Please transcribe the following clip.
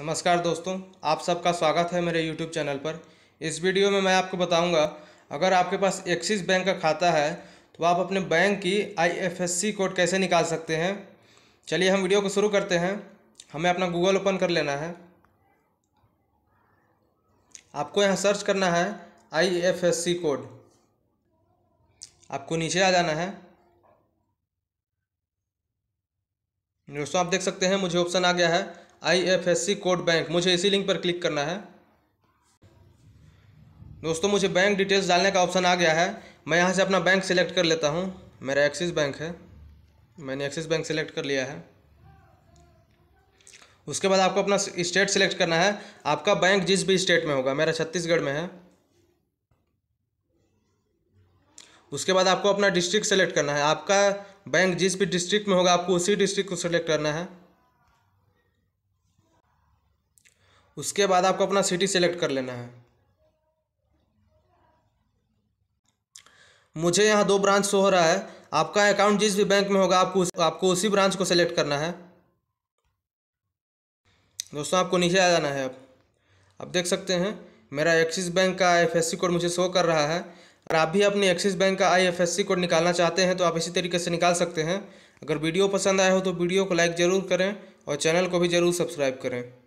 नमस्कार दोस्तों आप सबका स्वागत है मेरे यूट्यूब चैनल पर इस वीडियो में मैं आपको बताऊंगा अगर आपके पास एक्सिस बैंक का खाता है तो आप अपने बैंक की आईएफएससी कोड कैसे निकाल सकते हैं चलिए हम वीडियो को शुरू करते हैं हमें अपना गूगल ओपन कर लेना है आपको यहाँ सर्च करना है आईएफएससी कोड आपको नीचे आ जाना है दोस्तों आप देख सकते हैं मुझे ऑप्शन आ गया है आईएफएससी कोड बैंक मुझे इसी लिंक पर क्लिक करना है दोस्तों मुझे बैंक डिटेल्स डालने का ऑप्शन आ गया है मैं यहाँ से अपना बैंक सेलेक्ट कर लेता हूँ मेरा एक्सिस बैंक है मैंने एक्सिस बैंक सेलेक्ट कर लिया है उसके बाद आपको अपना स्टेट सेलेक्ट करना है आपका बैंक जिस भी स्टेट में होगा मेरा छत्तीसगढ़ में है उसके बाद आपको अपना डिस्ट्रिक्ट सेलेक्ट करना है आपका बैंक जिस भी डिस्ट्रिक्ट में होगा आपको उसी डिस्ट्रिक्ट को सेलेक्ट करना है उसके बाद आपको अपना सिटी सेलेक्ट कर लेना है मुझे यहाँ दो ब्रांच शो हो रहा है आपका अकाउंट जिस भी बैंक में होगा आपको उस, आपको उसी ब्रांच को सेलेक्ट करना है दोस्तों आपको नीचे आ जाना है अब आप देख सकते हैं मेरा एक्सिस बैंक का आई कोड मुझे शो कर रहा है अगर आप भी अपने एक्सिस बैंक का आई कोड निकालना चाहते हैं तो आप इसी तरीके से निकाल सकते हैं अगर वीडियो पसंद आया हो तो वीडियो को लाइक ज़रूर करें और चैनल को भी ज़रूर सब्सक्राइब करें